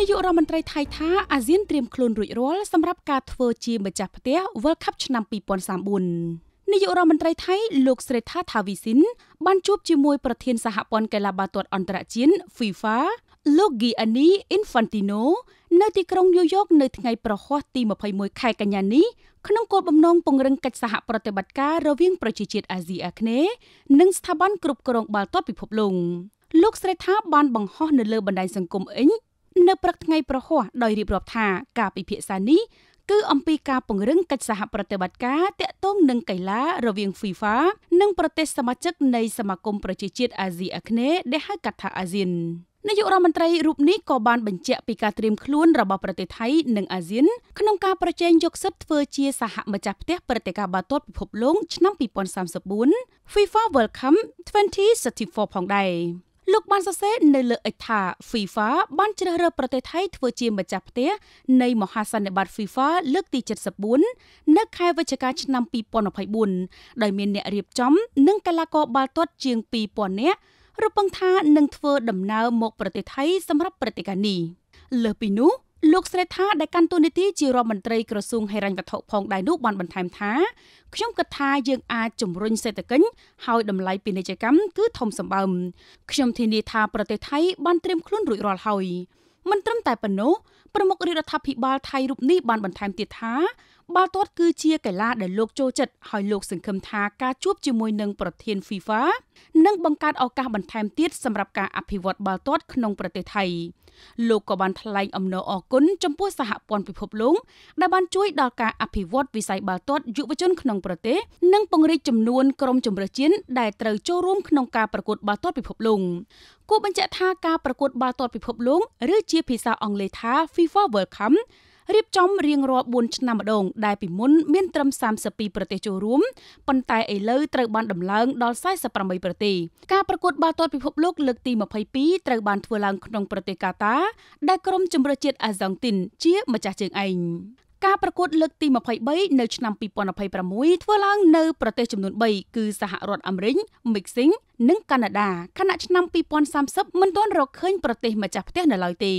នាយករដ្ឋមន្ត្រីថៃថាអាស៊ានត្រៀមខ្លួនរួចរាល់សម្រាប់ការធ្វើជាម្ចាស់ផ្ទះ World Cup ឆ្នាំ2034នាយករដ្ឋមន្ត្រីថៃលោកស្រីថាថាវីស៊ីនបានជួបជាមួយប្រធានសហព័ន្ធកីឡាបាល់ទាត់អន្តរជាតិ FIFA លោក Gianni Infantino នៅទីក្រុងញូវយ៉កនៅថ្ងៃប្រហ័សទី21ខែកញ្ញានេះក្នុងគោលបំណងពង្រឹងកិច្ចសហប្រតិបត្តិការរវាងប្រជាជាតិអាស៊ីអាគ្នេយ៍និងស្ថាប័នគ្រប់គ្រងបាល់ទាត់ពិភពលោកលោកស្រីថាបានបង្ហោះនៅលើបណ្ដាញសង្គមអ៊ីងនៅព្រឹកថ្ងៃប្រហ័សដោយរៀបរាប់ថាការពិភាក្សានេះគឺអំពីការពង្រឹងកិច្ចសហប្រតិបត្តិការតាក់ទងនឹងកីឡារវាង FIFA និងប្រទេសសមាជិកនៃសមាគមប្រជាជាតិអាស៊ីអាគ្នេយ៍ដែលហៅកាត់ថាអាស៊ាននាយករដ្ឋមន្ត្រីរូបនេះក៏បានបញ្ជាក់ពីការត្រៀមខ្លួនរបស់ប្រទេសថៃនិងអាស៊ានក្នុងការប្រជែងយកសិទ្ធិធ្វើជាសហម្ចាស់ផ្ទះព្រឹត្តិការណ៍បាល់ទាត់ពិភពលោកឆ្នាំ2034 FIFA World Cup 2034ផងដែរលោកបានសរសេរនៅលើ X ថា FIFA បានជ្រើសរើសប្រទេសថៃ ធ្វើជាម្ចាស់ផ្ទះនៃមហាសន្និបាត FIFA លើកទី74នៅ ខែវិច្ឆិកាឆ្នាំ2024ដោយមានអ្នករៀបចំ និងកីឡាករបាល់ទាត់ជាង2000នាក់រំពឹងថានឹងធ្វើដំណើរមក ប្រទេសថៃសម្រាប់ព្រឹត្តិការណ៍នេះលើសពីនោះលោកស្រីថាដែលកាន់តួនាទីជារដ្ឋមន្ត្រីក្រសួងហិរញ្ញវត្ថុផងដែរនោះបានបន្ថែមថាខ្ញុំគិតថាយើង អាចជំរុញសេដ្ឋកិច្ចហើយតម្លៃពាណិជ្ជកម្មគឺធំសម្បើមខ្ញុំធានាថាប្រទេសថៃ បានត្រៀមខ្លួនរួចរាល់ហើយមិនត្រឹមតែប៉ុណ្ណោះប្រមុខរដ្ឋាភិបាលថៃរូបនេះបានបន្ថែមទៀតថាបាល់ទាត់គឺជាកីឡាដែលលោកចូលចិត្តហើយលោកសង្ឃឹមថាការជួបជាមួយនឹងប្រធាន FIFA នឹងបង្កើតឱកាសបន្ថែមទៀតសម្រាប់ការអភិវឌ្ឍបាល់ទាត់ក្នុងប្រទេសថៃលោកក៏បានថ្លែងអំណរអគុណចំពោះសហព័ន្ធពិភពលោកដែលបានជួយដល់ការអភិវឌ្ឍវិស័យបាល់ទាត់យុវជនក្នុងប្រទេសនិងពង្រីកចំនួនក្រុមជម្រើសជាតិដែលត្រូវចូលរួមក្នុងការប្រកួតបាល់ទាត់ពិភពលោកគូបញ្ជាក់ថាការប្រកួតបាល់ទាត់ពិភពលោកឬជាភាសាអង់គ្លេសថា FIFA World Cup រៀបចំរៀងរាល់4ឆ្នាំម្ដង ដែលពីមុន មានត្រឹម32ប្រទេសចូលរួមប៉ុន្តែឥឡូវត្រូវបានដំឡើងដល់48ប្រទេសការប្រកួតបាល់ទាត់ពិភពលោកលើកទី22ត្រូវបានធ្វើឡើងក្នុងប្រទេសកាតាដែលក្រុមជម្រើសជាតិអាហ្សង់ទីនជាម្ចាស់ជើងឯងការប្រកួតលើកទី23នៅឆ្នាំ2026ធ្វើឡើងនៅប្រទេសចំនួន3គឺសហរដ្ឋអាមេរិកមិចស៊ីងនិងកាណាដាខណៈឆ្នាំ2030មិនទាន់រកឃើញប្រទេសម្ចាស់ផ្ទះនៅឡើយទេ